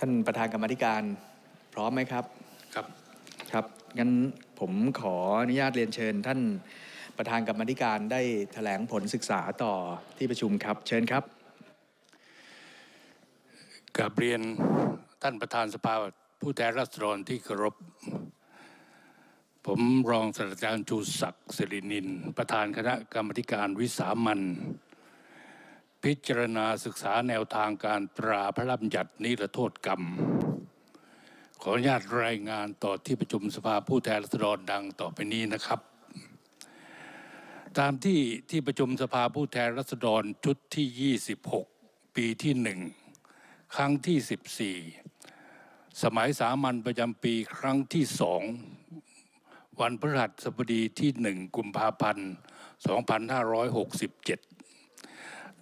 ท่านประธานกรรมธิการพร้อมไหมครับครับ ครับงั้นผมขออนุญาตเรียนเชิญ ท่านประธานกรรมธิการได้แถลงผลศึกษาต่อที่ประชุมครับ เชิญครับกับเรียนท่านประธานสภา ผู้แทนราษฎรที่เคารพผมรองศาสตราจารย์จูศักดิ์สิรินิน ประธานคณะกรรมการวิสามันพิจารณาศึกษาแนวทางการตราพระราชบัญญัตินิรโทษกรรม ขออนุญาตรายงานต่อที่ประชุมสภาผู้แทนราษฎรดังต่อไปนี้นะครับ ตามที่ที่ประชุมสภาผู้แทนราษฎรชุดที่ 26 ปีที่หนึ่งครั้งที่ 14 สมัยสามัญประจำปีครั้งที่สองวันพฤหัสบดีที่หนึ่งกุมภาพันธ์ 2567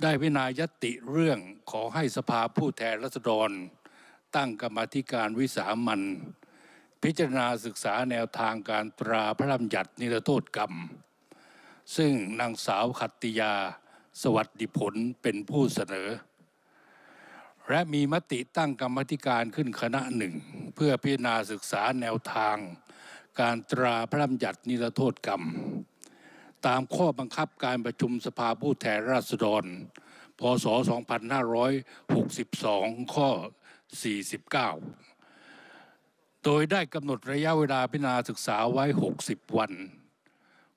ได้พิจารณายติเรื่องขอให้สภาผู้แทนรัษฎร ตั้งกรรมธิการวิสามันพิจารณาศึกษาแนวทางการตราพระราชบัญญัตินิรโทษกรรม ซึ่งนางสาวขัตติยา สวัสดิผลเป็นผู้เสนอ และมีมติตั้งกรรมธิการขึ้นคณะหนึ่ง เพื่อพิจารณาศึกษาแนวทางการตราพระราชบัญญัตินิรโทษกรรมตามข้อบังคับการประชุมสภาผู้แทนราษฎร พศ 2562 ข้อ 49 โดยได้กำหนดระยะเวลาพิจารณาศึกษาไว้ 60 วัน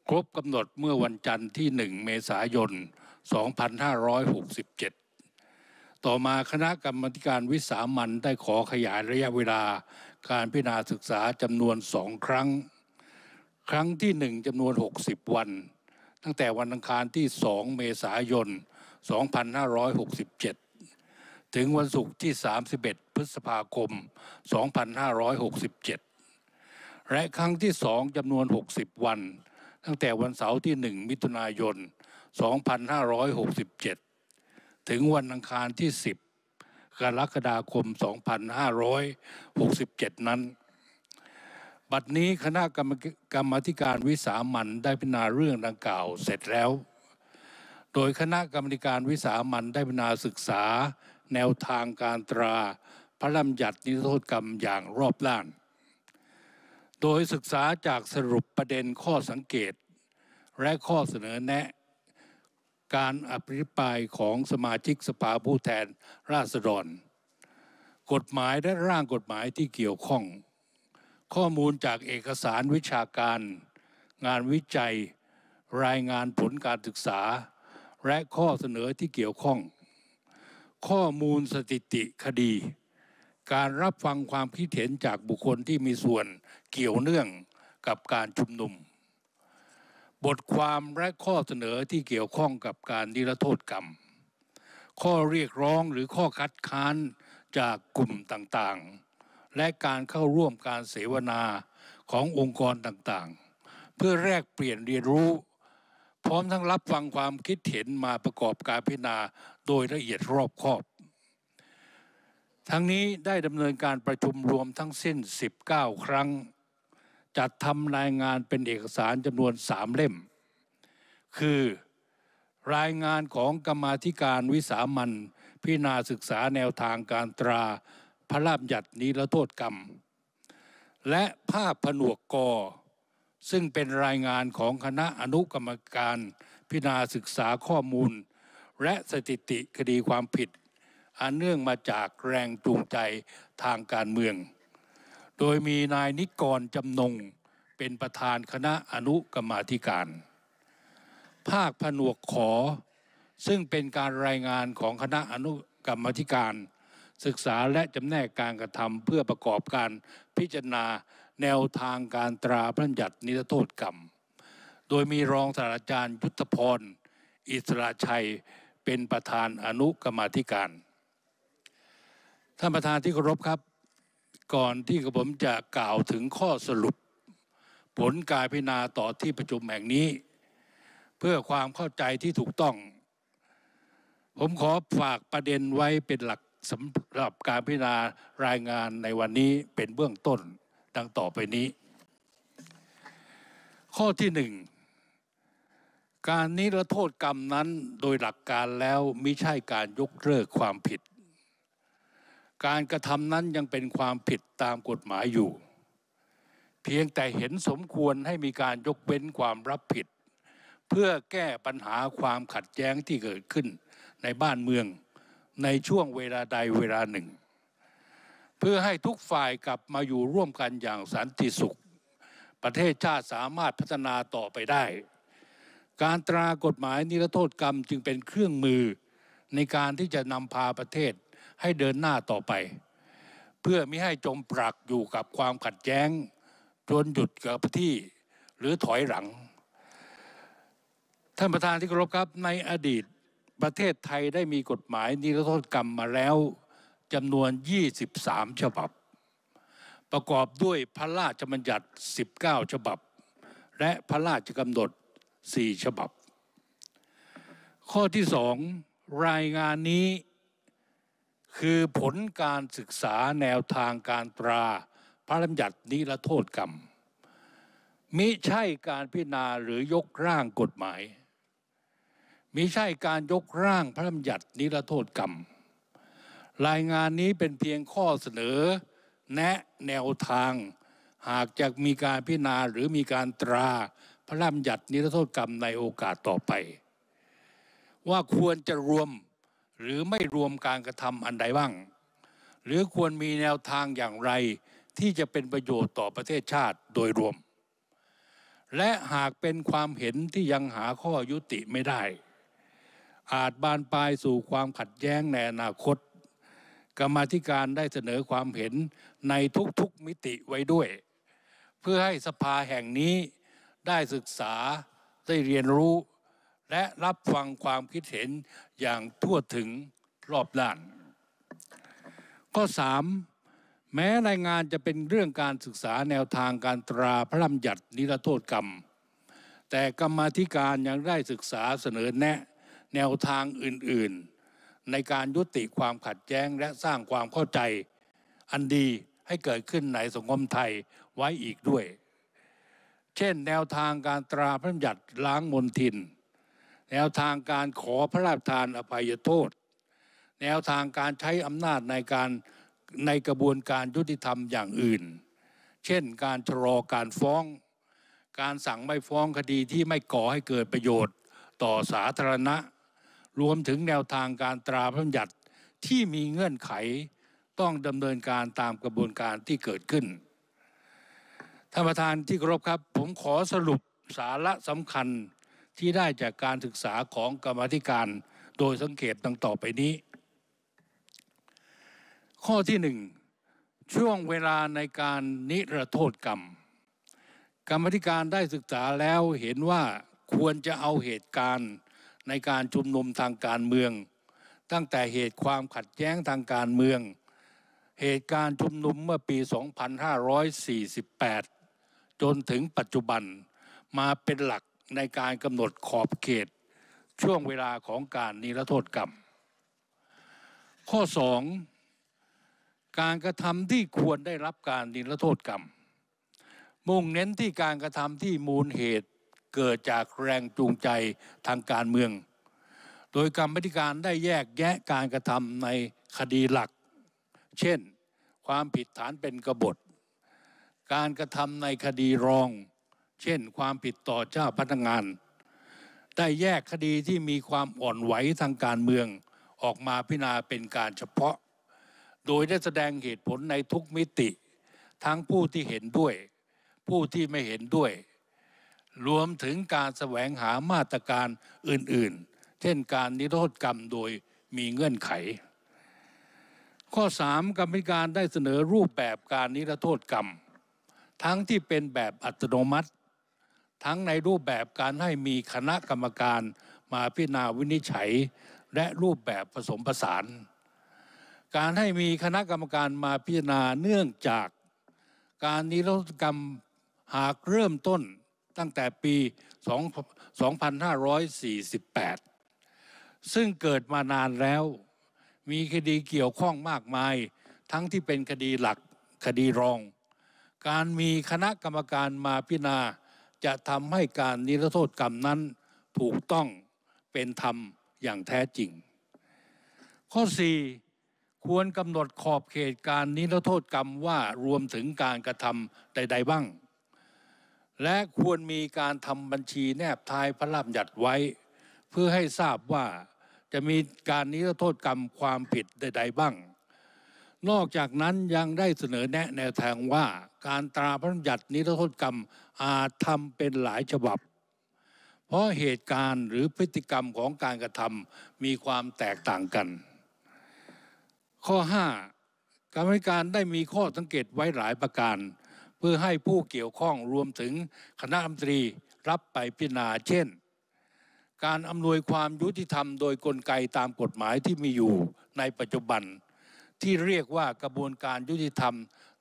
ครบกำหนดเมื่อวันจันทร์ที่ 1 เมษายน 2567 ต่อมาคณะกรรมการวิสามันได้ขอขยายระยะเวลาการพิจารณาศึกษาจำนวนสองครั้ง ครั้งที่ 1 จำนวน 60 วันตั้งแต่วันอังคารที่ 2 เมษายน 2567 ถึงวันศุกร์ที่ 31 พฤษภาคม 2567 และครั้งที่ 2จำนวน 60 วัน ตั้งแต่วันเสาร์ที่ 1 มิถุนายน 2567 ถึงวันอังคารที่ 10 กรกฎาคม 2567 นั้นบัดนี้คณะกรรมกรรมธิการวิสามันได้พิจารณาเรื่องดังกล่าวเสร็จแล้ว โดยคณะกรรมการวิสามันได้พิจารณาศึกษา แนวทางการตราพระรำยัดนิรโทษกรรมอย่างรอบด้านโดยศึกษาจากสรุปประเด็นข้อสังเกต และข้อเสนอแนะ การอภิปรายของสมาชิกสภาผู้แทนราษฎร กฎหมาย และร่างกฎหมายที่เกี่ยวข้องข้อมูลจากเอกสารวิชาการ งานวิจัย รายงานผลการศึกษา และข้อเสนอที่เกี่ยวข้อง ข้อมูลสถิติคดี การรับฟังความคิดเห็นจากบุคคลที่มีส่วนเกี่ยวเนื่องกับการชุมนุม บทความและข้อเสนอที่เกี่ยวข้องกับการนิรโทษกรรม ข้อเรียกร้องหรือข้อคัดค้านจากกลุ่มต่างๆและการเข้าร่วมการเสวนา ขององค์กรต่างๆ เพื่อแลกเปลี่ยนเรียนรู้ พร้อมทั้งรับฟังความคิดเห็นมาประกอบการพิจารณาโดยละเอียดรอบคอบ ทั้งนี้ได้ดำเนินการประชุมรวมทั้งสิ้น 19 ครั้ง จัดทำรายงานเป็นเอกสารจำนวนสามเล่ม คือ รายงานของกรรมาธิการวิสามันพิจารณาศึกษาแนวทางการตราพระราชบัญญัตินิรโทษกรรม และภาพผนวกกอซึ่งเป็นรายงานของคณะอนุกรรมการ พิจารณาศึกษาข้อมูล และสถิติคดีความผิดอันเนื่องมาจากแรงจูงใจทางการเมือง โดยมีนายนิกรจำนง เป็นประธานคณะอนุกรรมาธิการ ภาคผนวกขอซึ่งเป็นการรายงานของคณะอนุกรรมธิการศึกษาและจำแนกการกระทำเพื่อประกอบการพิจารณาแนวทางการตราพระบัญญัตินิรโทษกรรม โดยมีรองศาสตราจารย์ยุทธพรอิสระชัยเป็นประธานอนุกรรมธิการ ท่านประธานที่เคารพครับ ก่อนที่กระผมจะกล่าวถึงข้อสรุป ผลการพิจารณาต่อที่ประชุมแห่งนี้ เพื่อความเข้าใจที่ถูกต้อง ผมขอฝากประเด็นไว้เป็นหลักสำหรับการพิจารณารายงานในวันนี้เป็นเบื้องต้นดังต่อไปนี้ ข้อที่หนึ่งการนิรโทษกรรมนั้นโดยหลักการแล้วมิใช่การยกเลิกความผิด การกระทำนั้นยังเป็นความผิดตามกฎหมายอยู่ เพียงแต่เห็นสมควรให้มีการยกเว้นความรับผิด เพื่อแก้ปัญหาความขัดแย้งที่เกิดขึ้นในบ้านเมืองในช่วงเวลาใดเวลาหนึ่ง เพื่อให้ทุกฝ่ายกลับมาอยู่ร่วมกันอย่างสันติสุข ประเทศชาติสามารถพัฒนาต่อไปได้ การตรากฎหมายนิรโทษกรรมจึงเป็นเครื่องมือในการที่จะนำพาประเทศให้เดินหน้าต่อไป เพื่อไม่ให้จมปลักอยู่กับความขัดแย้ง จนหยุดกับที่หรือถอยหลังท่านประธานที่เคารพครับในอดีตประเทศไทยได้มีกฎหมายนิรโทษกรรมมาแล้วจำนวน 23 ฉบับ ประกอบด้วยพระราชบัญญัติ 19 ฉบับ และพระราชกำหนด 4 ฉบับ ข้อที่สองรายงานนี้คือผลการศึกษาแนวทางการตรา พระราชบัญญัตินิรโทษกรรมมิใช่การพิจารณาหรือยกร่างกฎหมายมิใช่การยกร่างพระราชบัญญัตินิรโทษกรรม รายงานนี้เป็นเพียงข้อเสนอแนะแนวทาง หากจะมีการพิจารณาหรือมีการตราพระราชบัญญัตินิรโทษกรรมในโอกาสต่อไป ว่าควรจะรวมหรือไม่รวมการกระทำอันใดบ้าง หรือควรมีแนวทางอย่างไร ที่จะเป็นประโยชน์ต่อประเทศชาติโดยรวม และหากเป็นความเห็นที่ยังหาข้อยุติไม่ได้อาจบานปลายสู่ความขัดแย้งในอนาคต กรรมธิการได้เสนอความเห็นในทุกๆมิติไว้ด้วย เพื่อให้สภาแห่งนี้ได้ศึกษาได้เรียนรู้ และรับฟังความคิดเห็นอย่างทั่วถึงรอบด้าน ข้อ 3. แม้รายงานจะเป็นเรื่องการศึกษาแนวทางการตราพระรำมัดันิรโทษกรรม แต่กรรมธิการยังได้ศึกษาเสนอแนะแนวทางอื่น ๆ ในการยุติความขัดแย้งและสร้างความเข้าใจ อันดีให้เกิดขึ้นในสังคมไทยไว้อีกด้วย เช่นแนวทางการตราพระบัญญัติล้างมนทิน แนวทางการขอพระราชทานอภัยโทษ แนวทางการใช้อำนาจในการในกระบวนการยุติธรรมอย่างอื่น เช่นการชะลอการฟ้อง การสั่งไม่ฟ้องคดีที่ไม่ก่อให้เกิดประโยชน์ต่อสาธารณะรวมถึงแนวทางการตราพระบัญัตที่มีเงื่อนไขต้องดำเนินการตามกระบวนการที่เกิดขึ้น ท่านประธานที่เคารพครับผมขอสรุปสาระสำคัญที่ได้จากการศึกษาของกรรมธิการโดยสังเกตดังต่อไปนี้ ข้อที่หนึ่งช่วงเวลาในการนิรโทษกรรม กรรมธิการได้ศึกษาแล้วเห็นว่าควรจะเอาเหตุการณ์ในการชุมนุมทางการเมืองตั้งแต่เหตุความขัดแย้งทางการเมือง เหตุการณ์ชุมนุมเมื่อปี 2548 จนถึงปัจจุบันมาเป็นหลักในการกำหนดขอบเขต ช่วงเวลาของการนิรโทษกรรม ข้อ 2. การกระทำที่ควรได้รับการนิรโทษกรรม มุ่งเน้นที่การกระทำที่มูลเหตุเกิดจากแรงจูงใจทางการเมือง โดยกรรมธิการได้แยกแยะการกระทำในคดีหลัก เช่น ความผิดฐานเป็นกบฏ การกระทำในคดีรอง เช่น ความผิดต่อเจ้าพนักงาน ได้แยกคดีที่มีความอ่อนไหวทางการเมืองออกมาพิจารณาเป็นการเฉพาะ โดยได้แสดงเหตุผลในทุกมิติ ทั้งผู้ที่เห็นด้วย ผู้ที่ไม่เห็นด้วยรวมถึงการแสวงหามาตรการอื่น ๆ เช่นการนิโรธกรรมโดยมีเงื่อนไข ข้อ 3กรรมการได้เสนอรูปแบบการนิรโทษกรรม ทั้งที่เป็นแบบอัตโนมัติ ทั้งในรูปแบบการให้มีคณะกรรมการมาพิจารณาวินิจฉัย และรูปแบบผสมผสาน การให้มีคณะกรรมการมาพิจารณาเนื่องจาก การนิรโทษกรรมหากเริ่มต้นตั้งแต่ปี 2548 ซึ่งเกิดมานานแล้ว มีคดีเกี่ยวข้องมากมาย ทั้งที่เป็นคดีหลัก คดีรอง การมีคณะกรรมการมาพิจารณาจะทำให้การนิรโทษกรรมนั้นถูกต้องเป็นธรรมอย่างแท้จริง ข้อ 4 ควรกำหนดขอบเขตการนิรโทษกรรมว่ารวมถึงการกระทำใดๆบ้างและควรมีการทำบัญชีแนบท้ายพระราชบัญญัติไว้ เพื่อให้ทราบว่าจะมีการนิรโทษกรรมความผิดใดๆ บ้าง นอกจากนั้นยังได้เสนอแนะแนวทางว่าการตราพระราชบัญญัตินิรโทษกรรมอาจทำเป็นหลายฉบับ เพราะเหตุการณ์หรือพฤติกรรมของการกระทำมีความแตกต่างกัน ข้อ5กรรมการได้มีข้อสังเกตไว้หลายประการเพื่อให้ผู้เกี่ยวข้องรวมถึงคณะรัฐมนตรีรับไปพิจารณาเช่น การอำนวยความยุติธรรม โดยกลไกตามกฎหมายที่มีอยู่ในปัจจุบัน ที่เรียกว่ากระบวนการยุติธรรม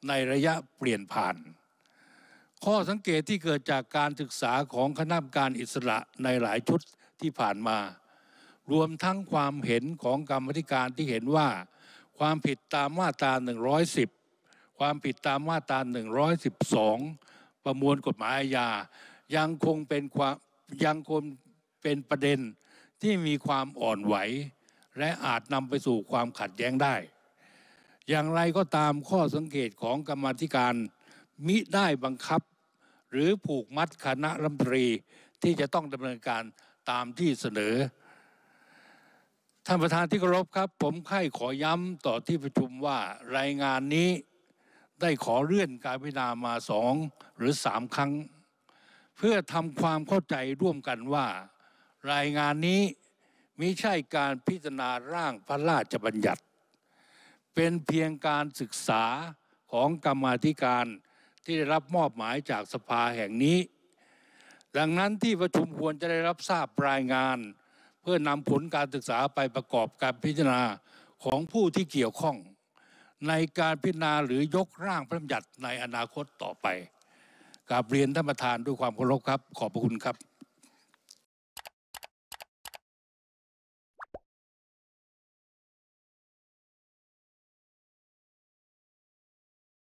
ในระยะเปลี่ยนผ่าน ข้อสังเกตที่เกิดจากการศึกษาของคณะกรรมการอิสระในหลายชุดที่ผ่านมา รวมทั้งความเห็นของกรรมธิการที่เห็นว่า ความผิดตามมาตรา110ความผิดตามมาตรา112 ประมวลกฎหมายอาญายังคงเป็นความยังคงเป็นประเด็นที่มีความอ่อนไหว และอาจนำไปสู่ความขัดแย้งได้ อย่างไรก็ตามข้อสังเกตของกรรมธิการ มิได้บังคับ หรือผูกมัดคณะรัฐมนตรีที่จะต้องดำเนินการตามที่เสนอท่านประธานที่เคารพครับ ผมค่ายขอย้ำต่อที่ประชุมว่ารายงานนี้ได้ขอเลื่อนการพิจารณามาสองหรือสามครั้ง เพื่อทำความเข้าใจร่วมกันว่า รายงานนี้มิใช่การพิจารณาร่างพระราชบัญญัติ เป็นเพียงการศึกษาของกรรมธิการที่ได้รับมอบหมายจากสภาแห่งนี้ ดังนั้นที่ประชุมควรจะได้รับทราบรายงาน เพื่อนำผลการศึกษาไปประกอบการพิจารณาของผู้ที่เกี่ยวข้องในการพิจารณาหรือยกร่างพระบัญญัติในอนาคตต่อไปกราบเรียนท่านประธานด้วยความเคารพครับ ขอบพระคุณครับ